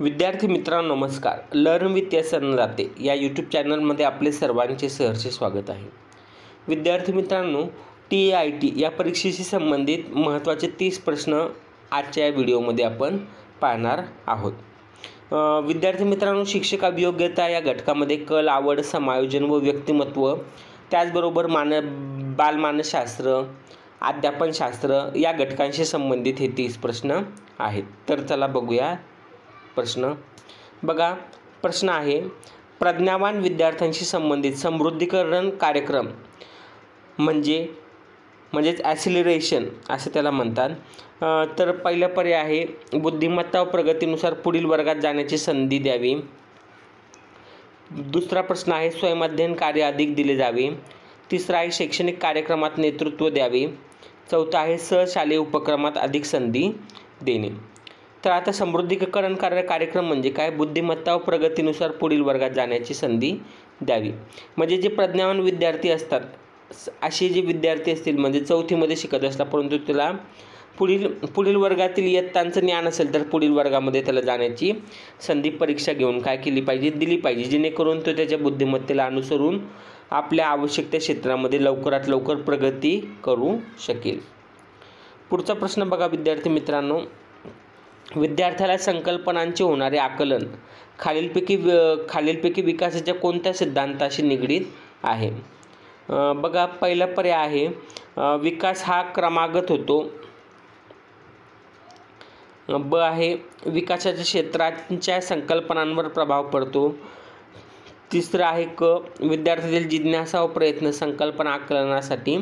विद्यार्थी मित्रांनो नमस्कार लर्न विथ एस राते या यूट्यूब चॅनलमध्ये आपले सर्वांचे सहर्ष स्वागत आहे विद्यार्थी मित्रांनो टी ए आय टी या परीक्षेशी संबंधित महत्त्वाचे तीस प्रश्न आजच्या या व्हिडिओमध्ये आपण पाहणार आहोत विद्यार्थी मित्रांनो शिक्षक अभियोग्यता या घटकामध्ये कल आवड समायोजन व व्यक्तिमत्व त्याचबरोबर मान बालमानसशास्त्र अध्यापनशास्त्र या घटकांशी संबंधित हे तीस प्रश्न आहेत तर चला बघूया प्रश्न बघा प्रश्न आहे प्रज्ञावान विद्यार्थ्यांशी संबंधित समृद्धीकरण कार्यक्रम म्हणजे म्हणजेच ॲसिलिरेशन असे त्याला म्हणतात तर पहिला पर्याय आहे बुद्धिमत्ता व प्रगतीनुसार पुढील वर्गात जाण्याची संधी द्यावी दुसरा प्रश्न आहे स्वयं अध्ययन कार्य अधिक दिले जावे तिसरा आहे शैक्षणिक कार्यक्रमात नेतृत्व द्यावे चौथा आहे सहशालेय उपक्रमात अधिक संधी देणे तर आता समृद्धीकरण कार्य कार्यक्रम म्हणजे काय बुद्धिमत्ता व प्रगतीनुसार पुढील वर्गात जाण्याची संधी द्यावी म्हणजे जे प्रज्ञावान विद्यार्थी असतात असे जे विद्यार्थी असतील म्हणजे चौथीमध्ये शिकत असतात परंतु त्याला पुढील पुढील वर्गातील इयत्तांचं ज्ञान असेल तर पुढील वर्गामध्ये त्याला जाण्याची संधी परीक्षा घेऊन काय केली पाहिजे दिली पाहिजे जेणेकरून तो त्याच्या बुद्धिमत्तेला अनुसरून आपल्या आवश्यक त्या क्षेत्रामध्ये लवकरात लवकर प्रगती करू शकेल पुढचा प्रश्न बघा विद्यार्थी मित्रांनो विद्यार्थ्याला संकल्पनांचे होणारे आकलन खालीलपैकी खालीलपैकी विकासाच्या कोणत्या सिद्धांताशी निगडीत आहे बघा पहिला पर्याय आहे विकास हा क्रमागत होतो ब आहे विकासाच्या क्षेत्रांच्या संकल्पनांवर प्रभाव पडतो तिसरं आहे क विद्यार्थ्यातील जिज्ञासा व प्रयत्न संकल्पना आकलनासाठी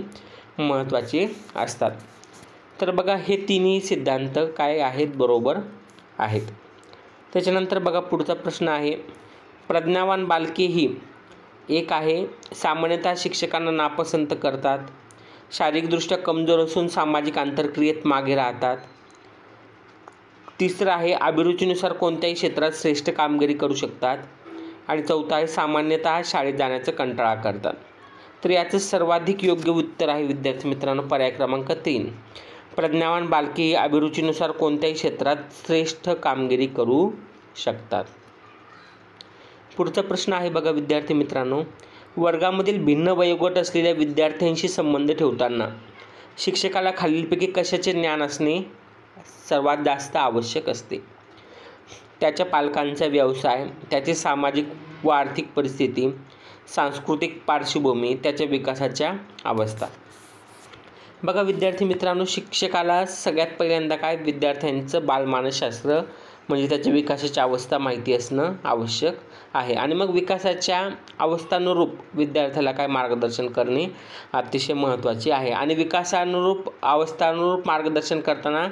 महत्त्वाचे असतात तर बघा हे तिन्ही सिद्धांत काय आहेत बरोबर आहेत त्याच्यानंतर बघा पुढचा प्रश्न आहे प्रज्ञावान बालके ही एक आहे सामान्यतः शिक्षकांना नापसंत करतात शारीरिकदृष्ट्या कमजोर असून सामाजिक आंतरक्रियेत मागे राहतात तिसरं आहे अभिरुचीनुसार कोणत्याही क्षेत्रात श्रेष्ठ कामगिरी करू शकतात आणि चौथं आहे सामान्यत शाळेत जाण्याचा कंटाळा करतात तर याचं सर्वाधिक योग्य उत्तर आहे विद्यार्थी मित्रांनो पर्याय क्रमांक तीन प्रज्ञावान बालकी अभिरुचीनुसार कोणत्याही क्षेत्रात श्रेष्ठ कामगिरी करू शकतात पुढचा प्रश्न आहे बघा विद्यार्थी मित्रांनो वर्गामधील भिन्न वयोगट असलेल्या विद्यार्थ्यांशी संबंध ठेवताना शिक्षकाला खालीलपैकी कशाचे ज्ञान असणे सर्वात जास्त आवश्यक असते त्याच्या पालकांचा व्यवसाय त्याची सामाजिक व आर्थिक परिस्थिती सांस्कृतिक पार्श्वभूमी त्याच्या विकासाच्या अवस्था बघा विद्यार्थी मित्रांनो शिक्षकाला सगळ्यात पहिल्यांदा काय विद्यार्थ्यांचं बालमानसशास्त्र म्हणजे त्याच्या विकासाच्या अवस्था माहिती असणं आवश्यक आहे आणि मग विकासाच्या अवस्थानुरूप विद्यार्थ्याला काय मार्गदर्शन करणे अतिशय महत्त्वाचे आहे आणि विकासानुरूप अवस्थानुरूप मार्गदर्शन करताना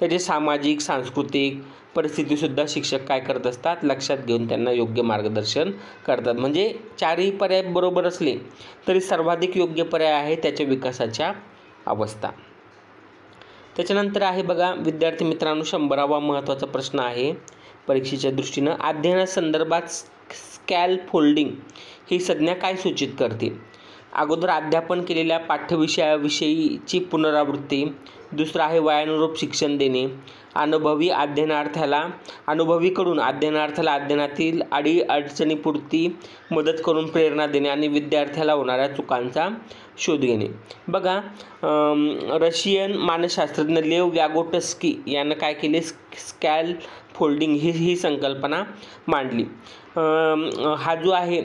त्याचे सामाजिक सांस्कृतिक परिस्थितीसुद्धा शिक्षक काय करत असतात लक्षात घेऊन त्यांना योग्य मार्गदर्शन करतात म्हणजे चारही पर्याय बरोबर असले तरी सर्वाधिक योग्य पर्याय आहे त्याच्या विकासाच्या अवस्था त्याच्यानंतर आहे बघा विद्यार्थी मित्रांनो शंभरावा महत्त्वाचा प्रश्न आहे परीक्षेच्या दृष्टीनं अध्ययनासंदर्भात स्कॅल फोल्डिंग ही संज्ञा काय सूचित करते अगोदर अध्यापन केलेल्या पाठ्यविषयाविषयीची पुनरावृत्ती दुसरं आहे वयानुरूप शिक्षण देणे अनुभवी अध्ययनार्थ्याला अनुभवीकडून अध्ययनार्थाला अध्ययनातील अडी अडचणीपुरती मदत करून प्रेरणा देणे आणि विद्यार्थ्याला होणाऱ्या चुकांचा शोध घेणे बघा रशियन मानसशास्त्रज्ञ लेव व्यागोटस्की यानं काय केले स्कॅल फोल्डिंग ही ही संकल्पना मांडली हा जो आहे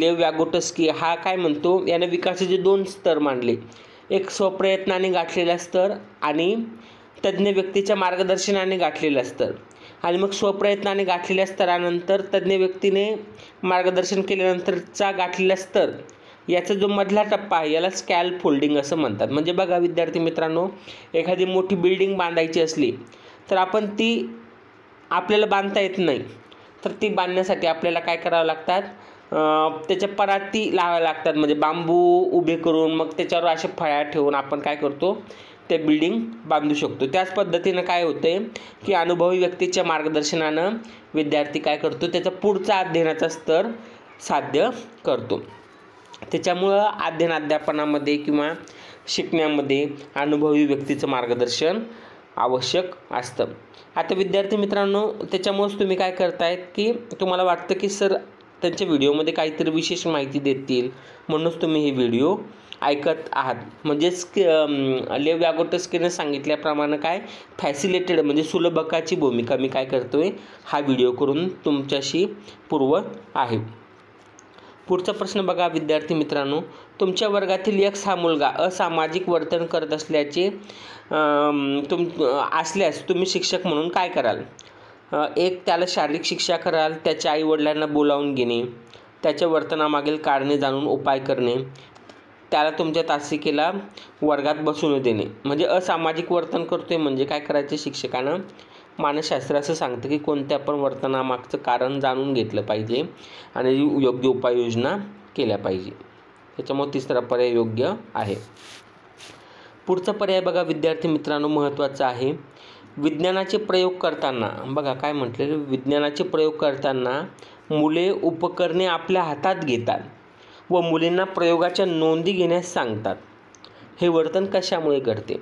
लेव व्यागोटस्की हा काय म्हणतो यानं विकासाचे दोन स्तर मांडले एक स्वप्रयत्नाने गाठलेला स्तर आणि तज्ज्ञ व्यक्तीच्या मार्गदर्शनाने गाठलेला स्तर आणि मग स्वप्रयत्नाने गाठलेल्या स्तरानंतर तज्ज्ञ व्यक्तीने मार्गदर्शन केल्यानंतरचा गाठलेला स्तर याचा जो मधला टप्पा आहे याला स्कॅल फोल्डिंग असं म्हणतात म्हणजे बघा विद्यार्थी मित्रांनो एखादी मोठी बिल्डिंग बांधायची असली तर आपण ती आपल्याला बांधता येत नाही तर ती बांधण्यासाठी आपल्याला काय करावं लागतात त्याच्या पराती लावाव्या लागतात म्हणजे बांबू उभे करून मग त्याच्यावर असे फळ्या ठेवून आपण काय करतो ते बिल्डिंग बांधू शकतो त्याच पद्धतीनं काय आहे की अनुभवी व्यक्तीच्या मार्गदर्शनानं विद्यार्थी काय करतो त्याचा पुढचा अध्ययनाचा स्तर साध्य करतो त्याच्यामुळं अध्ययन अध्यापनामध्ये किंवा शिकण्यामध्ये अनुभवी व्यक्तीचं मार्गदर्शन आवश्यक असतं आता विद्यार्थी मित्रांनो त्याच्यामुळंच तुम्ही काय करतायत की तुम्हाला वाटतं की सर त्यांच्या व्हिडिओमध्ये काहीतरी विशेष माहिती देतील म्हणूनच तुम्ही हे व्हिडिओ ऐकत आहात म्हणजेच लेव यागोटस्कीने सांगितल्याप्रमाणे काय फॅसिलेटेड म्हणजे सुलभकाची भूमिका मी काय करतो आहे हा व्हिडिओ करून तुमच्याशी पूर्व आहे पुढचा प्रश्न बघा विद्यार्थी मित्रांनो तुमच्या वर्गातील एक हा मुलगा असामाजिक वर्तन करत असल्याचे तुम असल्यास तुम्ही शिक्षक म्हणून काय कराल एक त्याला शारीरिक शिक्षा कराल त्याच्या आईवडिलांना बोलावून घेणे त्याच्या वर्तनामागील कारणे जाणून उपाय करणे त्याला तुमच्या तासिकेला वर्गात बसून देणे म्हणजे असामाजिक वर्तन करतोय म्हणजे काय करायचे शिक्षकांना मानसशास्त्र असं सांगतं की कोणत्या पण वर्तनामागचं कारण जाणून घेतलं पाहिजे आणि योग्य उपाययोजना केल्या पाहिजे त्याच्यामुळे तिसरा पर्याय योग्य आहे पुढचा पर्याय बघा विद्यार्थी मित्रांनो महत्त्वाचा आहे विज्ञानाचे प्रयोग करताना बघा काय म्हटले विज्ञानाचे प्रयोग करताना मुले उपकरणे आपल्या हातात घेतात व मुलींना प्रयोगाच्या नोंदी घेण्यास सांगतात हे वर्तन कशामुळे घडते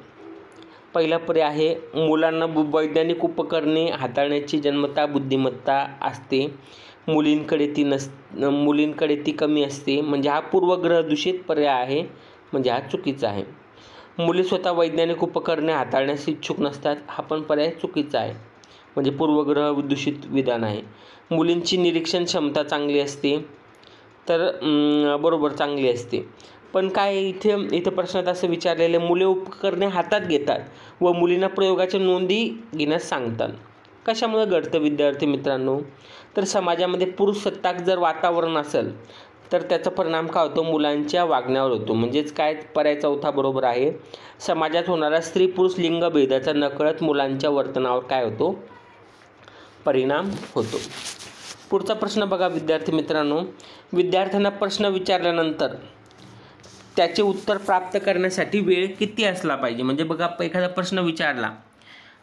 पहिला पर्याय आहे मुलांना वैज्ञानिक उपकरणे हाताळण्याची जन्मता बुद्धिमत्ता असते मुलींकडे ती नस मुलींकडे ती कमी असते म्हणजे हा पूर्वग्रह दूषित पर्याय आहे म्हणजे हा चुकीचा आहे मुली स्वतः वैज्ञानिक उपकरणे हाताळण्यास इच्छुक नसतात हा पण पर्याय चुकीचा आहे म्हणजे पूर्वग्रह दूषित विधान आहे मुलींची निरीक्षण क्षमता चांगली असते तर बरोबर चांगली असते पण काय इथे इथं प्रश्नात असं विचारलेले मुले उपकरणे हातात घेतात व मुलींना प्रयोगाच्या नोंदी घेण्यास सांगतात कशामुळे घडतं विद्यार्थी मित्रांनो तर समाजामध्ये पुरुष सत्ताक जर वातावरण असेल तर त्याचा परिणाम काय होतो मुलांच्या वागण्यावर होतो म्हणजेच काय पर्याय चौथा बरोबर आहे समाजात होणारा स्त्री पुरुष लिंगभेदाचा नकळत मुलांच्या वर्तनावर काय होतो परिणाम होतो पुढचा प्रश्न बघा विद्यार्थी मित्रांनो विद्यार्थ्यांना प्रश्न विचारल्यानंतर त्याचे उत्तर प्राप्त करण्यासाठी वेळ किती असला पाहिजे म्हणजे बघा एखादा प्रश्न विचारला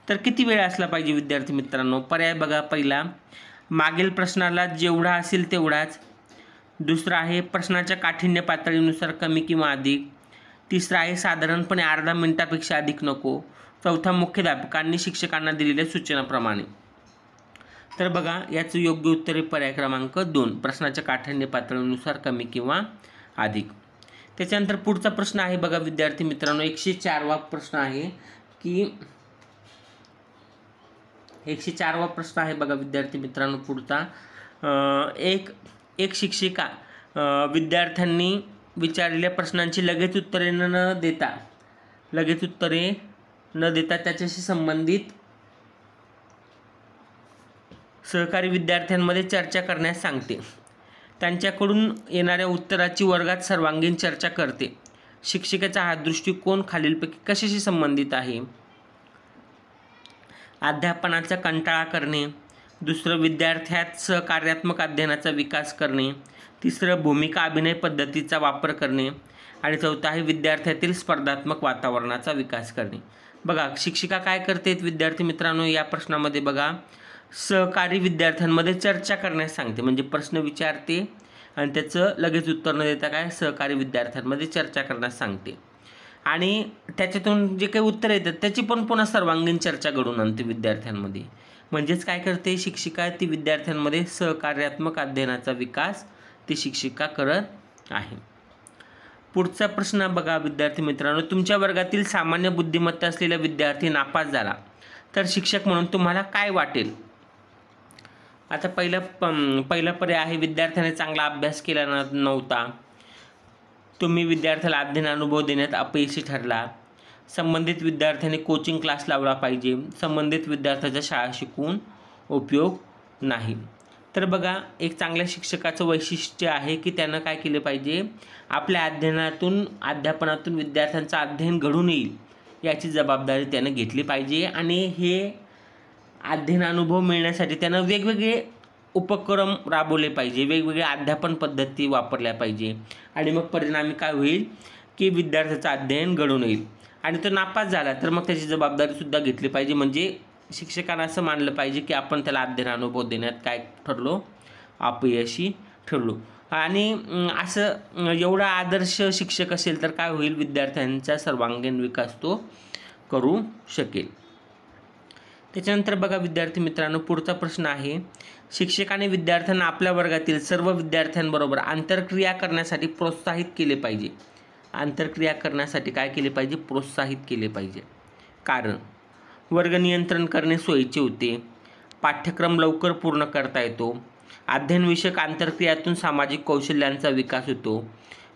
तर किती वेळ असला पाहिजे विद्यार्थी मित्रांनो पर्याय बघा पहिला मागील प्रश्नाला जेवढा असेल तेवढाच दुसरा आहे प्रश्नाच्या काठिण्य पातळीनुसार कमी किंवा अधिक तिसरा आहे साधारणपणे अर्धा मिनिटापेक्षा अधिक नको चौथा मुख्याध्यापकांनी शिक्षकांना दिलेल्या सूचनाप्रमाणे तर बघा याचं योग्य उत्तर आहे पर्याय क्रमांक दोन प्रश्नाच्या काठिण्य पातळीनुसार कमी किंवा अधिक त्याच्यानंतर पुढचा प्रश्न आहे बघा विद्यार्थी मित्रांनो एकशे चारवा प्रश्न आहे की एकशे चारवा प्रश्न आहे बघा विद्यार्थी मित्रांनो पुढचा एक एक शिक्षिका विद्यार्थ्यांनी विचारलेल्या प्रश्नांची लगेच उत्तरे न देता लगेच उत्तरे न देता त्याच्याशी संबंधित सहकारी विद्यार्थ्यांमध्ये चर्चा करण्यास सांगते त्यांच्याकडून येणाऱ्या उत्तराची वर्गात सर्वांगीण चर्चा करते शिक्षिकेचा हा दृष्टिकोन खालीलपैकी कशाशी संबंधित आहे अध्यापनाचा कंटाळा करणे दुसरं विद्यार्थ्यात सहकार्यात्मक अध्ययनाचा विकास करणे तिसरं भूमिका अभिनय पद्धतीचा वापर करणे आणि चौथं आहे विद्यार्थ्यातील स्पर्धात्मक वातावरणाचा विकास करणे बघा शिक्षिका काय करते विद्यार्थी मित्रांनो या प्रश्नामध्ये बघा सहकारी विद्यार्थ्यांमध्ये चर्चा करण्यास सांगते म्हणजे प्रश्न विचारते आणि त्याचं लगेच उत्तर न देता काय सहकारी विद्यार्थ्यांमध्ये चर्चा करण्यास सांगते आणि त्याच्यातून जे काही उत्तर येतात त्याची पण पुन्हा सर्वांगीण चर्चा घडून आणते विद्यार्थ्यांमध्ये म्हणजेच काय करते शिक्षिका ती विद्यार्थ्यांमध्ये सहकार्यात्मक अध्ययनाचा विकास ती शिक्षिका करत आहे पुढचा प्रश्न बघा विद्यार्थी मित्रांनो तुमच्या वर्गातील सामान्य बुद्धिमत्ता असलेला विद्यार्थी नापास झाला तर शिक्षक म्हणून तुम्हाला काय वाटेल आता पहिलं प पहिला पर्याय आहे विद्यार्थ्याने चांगला अभ्यास केला न नव्हता तुम्ही विद्यार्थ्याला अध्ययन अनुभव देण्यात अपयशी ठरला संबंधित विद्यार्थ्याने कोचिंग क्लास लावला पाहिजे संबंधित विद्यार्थ्याचा शाळा शिकून उपयोग नाही तर बघा एक चांगल्या शिक्षकाचं वैशिष्ट्य आहे की त्यानं काय केलं पाहिजे आपल्या अध्ययनातून अध्यापनातून विद्यार्थ्यांचं अध्ययन घडून येईल याची जबाबदारी त्यानं घेतली पाहिजे आणि हे अध्ययन अनुभव मिळण्यासाठी त्यांना वेगवेगळे उपक्रम राबवले पाहिजे वेगवेगळ्या अध्यापन पद्धती वापरल्या पाहिजे आणि मग परिणामी काय होईल की विद्यार्थ्याचं अध्ययन घडून येईल आणि तो नापास झाला तर मग त्याची जबाबदारीसुद्धा घेतली पाहिजे म्हणजे शिक्षकांना असं मानलं पाहिजे की आपण त्याला अध्ययन अनुभव देण्यात काय ठरलो अपयशी ठरलो आणि असं एवढा आदर्श शिक्षक असेल तर काय होईल विद्यार्थ्यांचा सर्वांगीण विकास तो करू शकेल त्याच्यानंतर बघा विद्यार्थी मित्रांनो पुढचा प्रश्न आहे शिक्षकाने विद्यार्थ्यांना आपल्या वर्गातील सर्व विद्यार्थ्यांबरोबर आंतरक्रिया करण्यासाठी प्रोत्साहित केले पाहिजे आंतरक्रिया करण्यासाठी काय केले पाहिजे प्रोत्साहित केले पाहिजे कारण वर्ग नियंत्रण करणे सोयीचे होते पाठ्यक्रम लवकर पूर्ण करता येतो अध्ययनविषयक आंतरक्रियातून सामाजिक कौशल्यांचा विकास होतो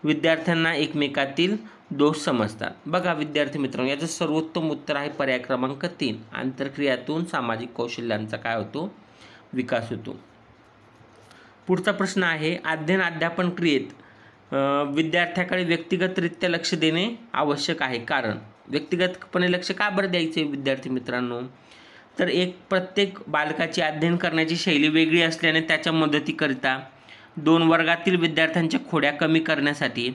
विद्यार्थ्यांना एकमेकातील दोष समजतात बघा विद्यार्थी मित्रांनो याचं सर्वोत्तम उत्तर आहे पर्याय क्रमांक तीन आंतरक्रियातून सामाजिक कौशल्यांचा काय होतो विकास होतो पुढचा प्रश्न आहे अध्ययन अध्यापन क्रियेत विद्यार्थ्याकडे व्यक्तिगतरित्या लक्ष देणे आवश्यक आहे कारण व्यक्तिगतपणे लक्ष का बरं द्यायचे विद्यार्थी मित्रांनो तर एक प्रत्येक बालकाची अध्ययन करण्याची शैली वेगळी असल्याने त्याच्या मदतीकरिता दोन वर्गातील विद्यार्थ्यांच्या खोड्या कमी करण्यासाठी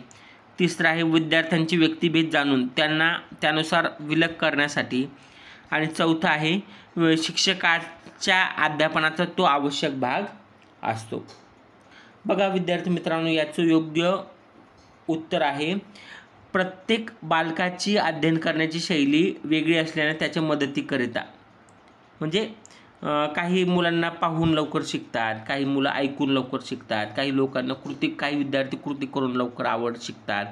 तिसरा आहे विद्यार्थ्यांची व्यक्तिभेद जाणून त्यांना त्यानुसार विलग करण्यासाठी आणि चौथा आहे शिक्षकाच्या अध्यापनाचा तो आवश्यक भाग असतो बघा विद्यार्थी मित्रांनो याचं योग्य उत्तर आहे प्रत्येक बालकाची अध्ययन करण्याची शैली वेगळी असल्याने त्याच्या मदतीकरिता म्हणजे काही मुलांना पाहून लवकर शिकतात काही मुलं ऐकून लवकर शिकतात काही लोकांना कृती काही विद्यार्थी कृती करून लवकर आवड शिकतात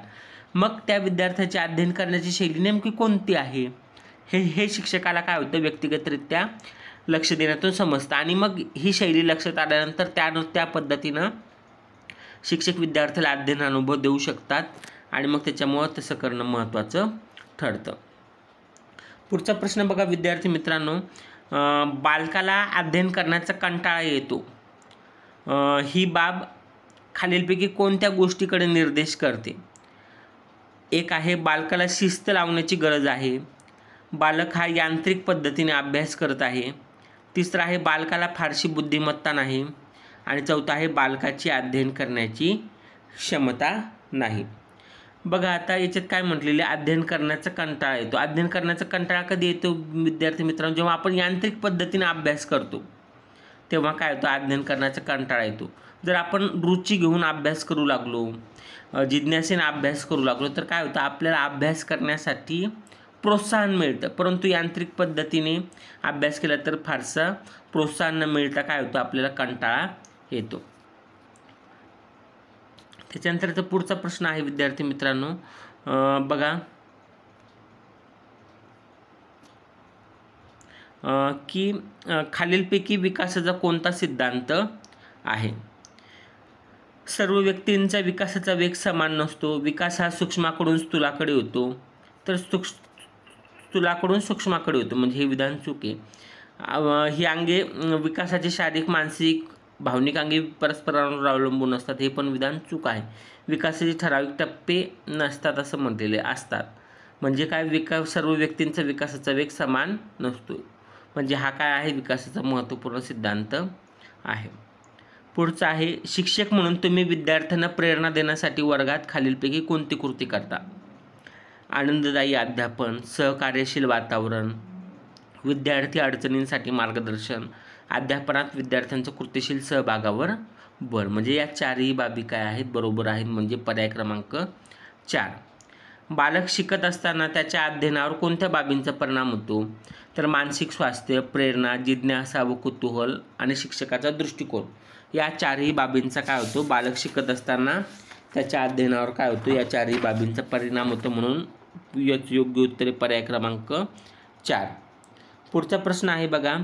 मग त्या विद्यार्थ्याचे अध्ययन करण्याची शैली नेमकी कोणती आहे हे हे शिक्षकाला काय होतं व्यक्तिगतरित्या लक्ष देण्यातून समजतं आणि मग ही शैली लक्षात आल्यानंतर त्यानु त्या पद्धतीनं शिक्षक विद्यार्थ्याला अध्ययन अनुभव देऊ शकतात आणि मग त्याच्यामुळं तसं करणं महत्त्वाचं ठरतं पुढचा प्रश्न बघा विद्यार्थी मित्रांनो बालकाला अध्ययन करण्याचा कंटाळा येतो ही बाब खालीलपैकी कोणत्या गोष्टीकडे निर्देश करते एक आहे बालकाला शिस्त लावण्याची गरज आहे बालक हा यांत्रिक पद्धतीने अभ्यास करत आहे तिसरा आहे बालकाला फारशी बुद्धिमत्ता नाही आणि चौथा आहे बालकाची अध्ययन करण्याची क्षमता नाही बघा आता याच्यात काय म्हटलेले अध्ययन करण्याचा कंटाळा येतो अध्ययन करण्याचा कंटाळा कधी येतो विद्यार्थी मित्रांनो जेव्हा आपण यांत्रिक पद्धतीने अभ्यास करतो तेव्हा काय होतं अध्ययन करण्याचा कंटाळा येतो जर आपण रुची घेऊन अभ्यास करू लागलो जिज्ञासेने अभ्यास करू लागलो तर काय होतं आपल्याला अभ्यास करण्यासाठी प्रोत्साहन मिळतं परंतु यांत्रिक पद्धतीने अभ्यास केला तर फारसं प्रोत्साहन न मिळता काय होतं आपल्याला कंटाळा येतो त्याच्यानंतरचा पुढचा प्रश्न आहे विद्यार्थी मित्रांनो बघा की खालीलपैकी विकासाचा कोणता सिद्धांत आहे सर्व व्यक्तींचा विकासाचा वेग समान नसतो विकास हा सूक्ष्माकडून स्थूलाकडे होतो तर स्थूलाकडून सूक्ष्माकडे होतो म्हणजे हे विधान चुके ही अंगे विकासाचे शारीरिक मानसिक भावनिक अंगी परस्परांवर अवलंबून असतात हे पण विधान चूक आहे विकासाचे ठराविक टप्पे नसतात असं म्हटलेले असतात म्हणजे काय विकास सर्व व्यक्तींचा विकासाचा वेग समान नसतो म्हणजे हा काय आहे विकासाचा महत्त्वपूर्ण सिद्धांत आहे पुढचा आहे शिक्षक म्हणून तुम्ही विद्यार्थ्यांना प्रेरणा देण्यासाठी वर्गात खालीलपैकी कोणती कृती करता आनंददायी अध्यापन सहकार्यशील वातावरण विद्यार्थी अडचणींसाठी मार्गदर्शन अध्यापनात विद्यार्थ्यांचं कृतीशील सहभागावर भर म्हणजे या चारही बाबी काय आहेत बरोबर आहेत म्हणजे पर्याय क्रमांक चार बालक शिकत असताना त्याच्या अध्ययनावर कोणत्या बाबींचा परिणाम होतो तर मानसिक स्वास्थ्य प्रेरणा जिज्ञासा व कुतूहल आणि शिक्षकाचा दृष्टिकोन या चारही बाबींचा काय होतो बालक शिकत असताना त्याच्या अध्ययनावर काय होतो या चारही बाबींचा परिणाम होतो म्हणून योग्य उत्तरे पर्याय क्रमांक चार पुढचा प्रश्न आहे बघा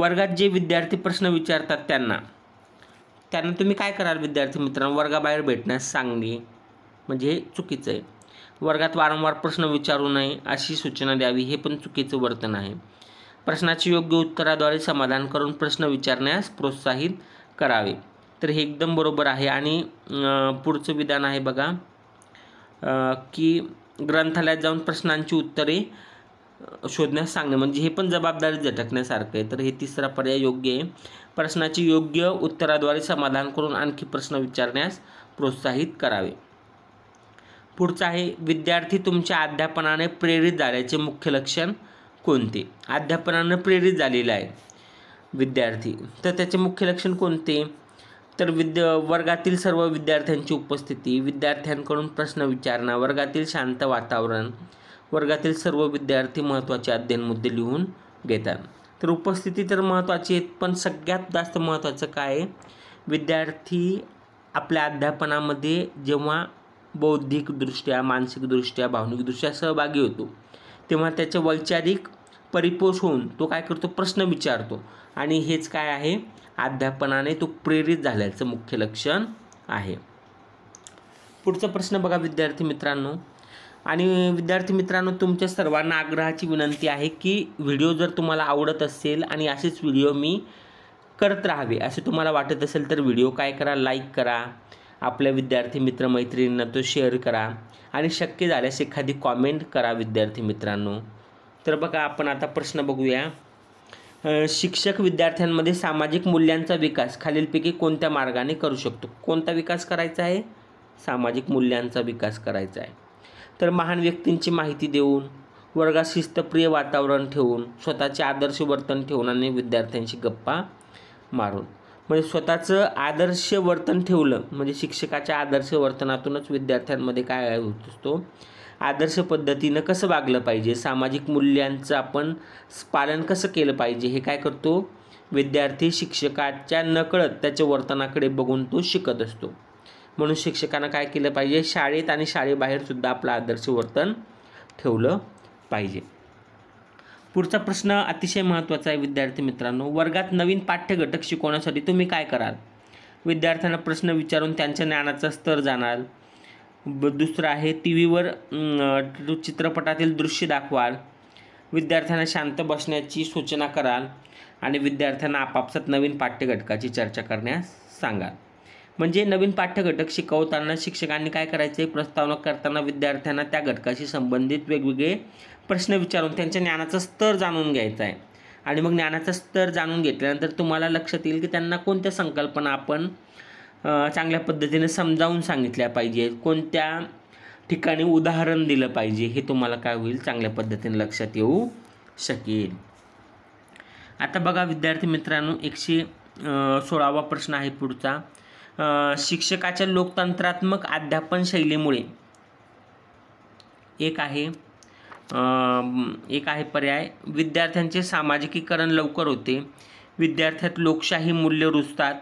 वर्गात जे विद्यार्थी प्रश्न विचारतात त्यांना त्यांना तुम्ही काय कराल विद्यार्थी मित्रांनो वर्गाबाहेर भेटण्यास सांगणे म्हणजे हे चुकीचं आहे वर्गात वारंवार प्रश्न विचारू नये अशी सूचना द्यावी हे पण चुकीचं वर्तन आहे प्रश्नाचे योग्य उत्तराद्वारे समाधान करून प्रश्न विचारण्यास प्रोत्साहित करावे तर हे एकदम बरोबर आहे आणि पुढचं विधान आहे बघा की ग्रंथालयात जाऊन प्रश्नांची उत्तरे शोधण्यास सांगणे म्हणजे हे पण जबाबदारी झटकण्यासारखं आहे तर हे तिसरा पर्याय योग्य आहे प्रश्नाची योग्य उत्तराद्वारे समाधान करून आणखी प्रश्न विचारण्यास प्रोत्साहित करावे पुढचं आहे विद्यार्थी तुमच्या अध्यापनाने प्रेरित झाल्याचे मुख्य लक्षण कोणते अध्यापनाने प्रेरित झालेलं आहे विद्यार्थी तर त्याचे मुख्य लक्षण कोणते तर विद्य वर्गातील सर्व विद्यार्थ्यांची उपस्थिती विद्यार्थ्यांकडून प्रश्न विचारणा वर्गातील शांत वातावरण वर्गातील सर्व विद्यार्थी महत्त्वाचे अध्ययन मुद्दे लिहून घेतात तर उपस्थिती तर महत्त्वाची आहेत पण सगळ्यात जास्त महत्त्वाचं काय आहे विद्यार्थी आपल्या अध्यापनामध्ये जेव्हा बौद्धिकदृष्ट्या मानसिकदृष्ट्या भावनिकदृष्ट्या सहभागी होतो तेव्हा त्याचे वैचारिक परिपोष होऊन तो काय करतो प्रश्न विचारतो आणि हेच काय आहे अध्यापनाने तो प्रेरित झाल्याचं मुख्य लक्षण आहे पुढचा प्रश्न बघा विद्यार्थी मित्रांनो आणि विद्यार्थी मित्रांनो तुमच्या सर्वांना आग्रहाची विनंती आहे की व्हिडिओ जर तुम्हाला आवडत असेल आणि असेच व्हिडिओ मी करत राहावे असे तुम्हाला वाटत असेल तर व्हिडिओ काय करा लाईक करा आपल्या विद्यार्थी मित्रमैत्रिणींना तो शेअर करा आणि शक्य झाल्यास एखादी कॉमेंट करा विद्यार्थी मित्रांनो तर बघा आपण आता प्रश्न बघूया शिक्षक विद्यार्थ्यांमध्ये सामाजिक मूल्यांचा विकास खालीलपैकी कोणत्या मार्गाने करू शकतो कोणता विकास करायचा आहे सामाजिक मूल्यांचा विकास करायचा आहे तर महान व्यक्तींची माहिती देऊन वर्गात शिस्तप्रिय वातावरण ठेवून स्वतःचे आदर्श वर्तन ठेवून आणि विद्यार्थ्यांशी गप्पा मारून म्हणजे स्वतःचं आदर्श वर्तन ठेवलं म्हणजे शिक्षकाच्या आदर्श वर्तनातूनच विद्यार्थ्यांमध्ये काय होत असतो आदर्श पद्धतीनं कसं वागलं पाहिजे सामाजिक मूल्यांचं आपण पालन कसं केलं पाहिजे हे काय करतो विद्यार्थी शिक्षकाच्या नकळत त्याच्या वर्तनाकडे बघून तो शिकत असतो म्हणून शिक्षकांना काय केलं पाहिजे शाळेत आणि शाळेबाहेरसुद्धा आपलं आदर्श वर्तन ठेवलं पाहिजे पुढचा प्रश्न अतिशय महत्त्वाचा आहे विद्यार्थी मित्रांनो वर्गात नवीन पाठ्यघटक शिकवण्यासाठी तुम्ही काय कराल विद्यार्थ्यांना प्रश्न विचारून त्यांच्या ज्ञानाचा स्तर जाणार दुसरं आहे टी व्हीवर चित्रपटातील दृश्य दाखवाल विद्यार्थ्यांना शांत बसण्याची सूचना कराल आणि विद्यार्थ्यांना आपापसात नवीन पाठ्यघटकाची चर्चा करण्यास सांगाल म्हणजे नवीन पाठ्यघटक शिकवताना शिक्षकांनी काय करायचे प्रस्तावना करताना विद्यार्थ्यांना त्या घटकाशी संबंधित वेगवेगळे प्रश्न विचारून त्यांच्या ज्ञानाचा स्तर जाणून घ्यायचा आहे आणि मग ज्ञानाचं स्तर जाणून घेतल्यानंतर तुम्हाला लक्षात येईल की त्यांना कोणत्या संकल्पना आपण चांगल्या पद्धतीने समजावून सांगितल्या पाहिजेत कोणत्या ठिकाणी उदाहरण दिलं पाहिजे हे तुम्हाला काय होईल चांगल्या पद्धतीने लक्षात येऊ शकेल आता बघा विद्यार्थी मित्रांनो एकशे सोळावा प्रश्न आहे पुढचा शिक्षकाच्या लोकतंत्रात्मक अध्यापन शैलीमुळे एक आहे एक आहे पर्याय विद्यार्थ्यांचे सामाजिकीकरण लवकर होते विद्यार्थ्यात लोकशाही मूल्य रुजतात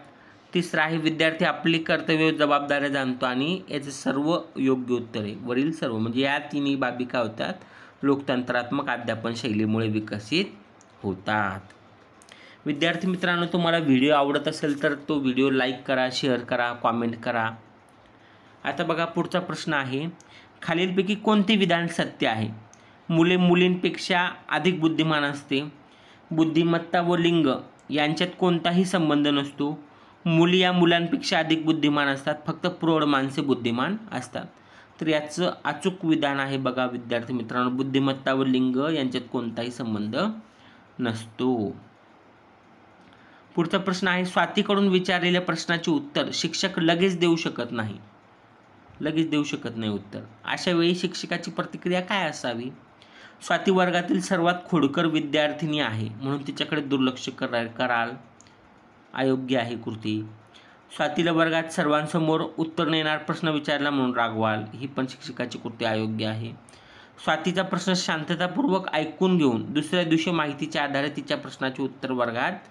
तिसरा आहे विद्यार्थी आपली कर्तव्य जबाबदाऱ्या जाणतो आणि याचे सर्व योग्य उत्तरे वरील सर्व म्हणजे या तिन्ही बाबी काय होतात लोकतंत्रात्मक अध्यापन शैलीमुळे विकसित होतात विद्यार्थी मित्रांनो तुम्हाला व्हिडिओ आवडत असेल तर तो व्हिडिओ लाईक करा शेअर करा कॉमेंट करा आता बघा पुढचा प्रश्न आहे खालीलपैकी कोणते विधान सत्य आहे मुले मुलींपेक्षा अधिक बुद्धिमान असते बुद्धिमत्ता व लिंग यांच्यात कोणताही संबंध नसतो मुली या मुलांपेक्षा अधिक बुद्धिमान असतात फक्त प्रौढ माणसे बुद्धिमान असतात तर याचं अचूक विधान आहे बघा विद्यार्थी मित्रांनो बुद्धिमत्ता व लिंग यांच्यात कोणताही संबंध नसतो पुढचा प्रश्न आहे स्वातीकडून विचारलेल्या प्रश्नाचे उत्तर शिक्षक लगेच देऊ शकत नाही लगेच देऊ शकत नाही उत्तर अशा वेळी शिक्षकाची प्रतिक्रिया काय असावी स्वाती वर्गातील सर्वात खोडकर विद्यार्थिनी आहे म्हणून तिच्याकडे दुर्लक्ष करा कराल अयोग्य आहे कृती स्वातीला वर्गात सर्वांसमोर उत्तर नेणार प्रश्न विचारला म्हणून रागवाल ही पण शिक्षकाची कृती अयोग्य आहे स्वातीचा प्रश्न शांततापूर्वक ऐकून घेऊन दुसऱ्या दिवशी माहितीच्या आधारे तिच्या प्रश्नाचे उत्तर वर्गात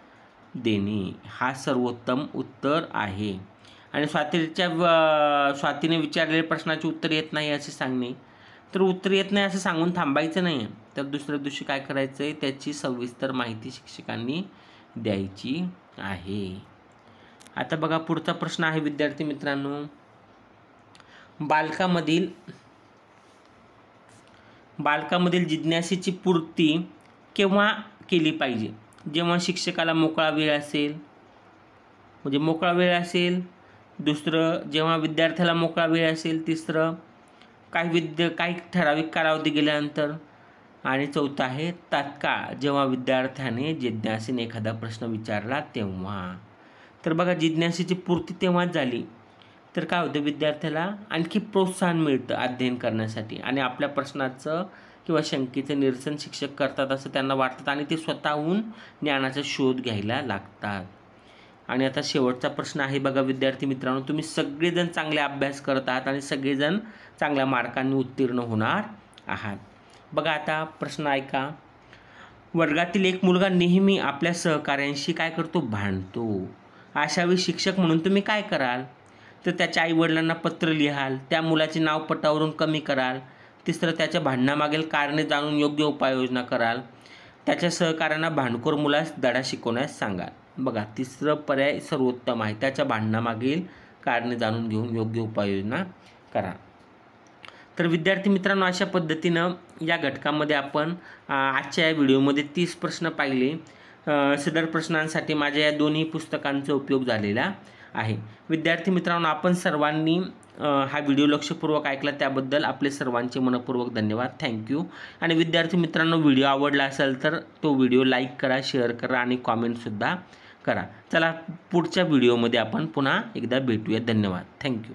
देणे हा सर्वोत्तम उत्तर आहे आणि स्वातीच्या स्वातीने विचारलेल्या प्रश्नाचे उत्तर येत नाही असे सांगणे तर उत्तर येत नाही असं सांगून थांबायचं नाही तर दुसऱ्या दिवशी काय करायचं आहे त्याची सविस्तर माहिती शिक्षकांनी द्यायची आहे आता बघा पुढचा प्रश्न आहे विद्यार्थी मित्रांनो बालकामधील बालकामधील जिज्ञासेची पूर्ती केव्हा केली पाहिजे जेव्हा शिक्षकाला मोकळा वेळ असेल म्हणजे मोकळा वेळ असेल दुसरं जेव्हा विद्यार्थ्याला मोकळा वेळ असेल तिसरं काही विद्य काही ठराविक कालावधी गेल्यानंतर आणि चौथं आहे तात्काळ जेव्हा विद्यार्थ्याने जिज्ञासेने एखादा प्रश्न विचारला तेव्हा तर बघा जिज्ञासेची पूर्ती तेव्हाच झाली तर काय होतं विद्यार्थ्याला आणखी प्रोत्साहन मिळतं अध्ययन करण्यासाठी आणि आपल्या प्रश्नाचं किंवा शंकेचं निरसन शिक्षक करतात असं त्यांना वाटतात आणि ते स्वतःहून ज्ञानाचा शोध घ्यायला लागतात आणि आता शेवटचा प्रश्न आहे बघा विद्यार्थी मित्रांनो तुम्ही सगळेजण चांगले अभ्यास करत आहात आणि सगळेजण चांगल्या मार्कांनी उत्तीर्ण होणार आहात बघा आता प्रश्न ऐका वर्गातील एक मुलगा नेहमी आपल्या सहकाऱ्यांशी काय करतो भांडतो अशावेळी शिक्षक म्हणून तुम्ही काय कराल तर त्याच्या आईवडिलांना पत्र लिहाल त्या मुलाचे नाव पटावरून कमी कराल तिसरं त्याच्या भांडणामागील कारणे जाणून योग्य उपाययोजना कराल त्याच्या सहकाऱ्यांना भांडखोर मुलास दडा शिकवण्यास सांगाल बघा तिसरं पर्याय सर्वोत्तम आहे त्याच्या भांडणामागील कारणे जाणून घेऊन योग्य उपाययोजना करा तर विद्यार्थी मित्रांनो अशा पद्धतीनं या घटकामध्ये आपण आजच्या या व्हिडिओमध्ये तीस प्रश्न पाहिले सदर प्रश्नांसाठी माझ्या या दोन्ही पुस्तकांचा उपयोग झालेला आहे विद्यार्थी मित्रांनो आपण सर्वांनी हा व्हिडिओ लक्षपूर्वक ऐकला त्याबद्दल आपले सर्वांचे मनपूर्वक धन्यवाद थँक्यू आणि विद्यार्थी मित्रांनो व्हिडिओ आवडला असेल तर तो व्हिडिओ लाईक करा शेअर करा आणि कॉमेंटसुद्धा करा चला पुढच्या व्हिडिओमध्ये आपण पुन्हा एकदा भेटूया धन्यवाद थँक्यू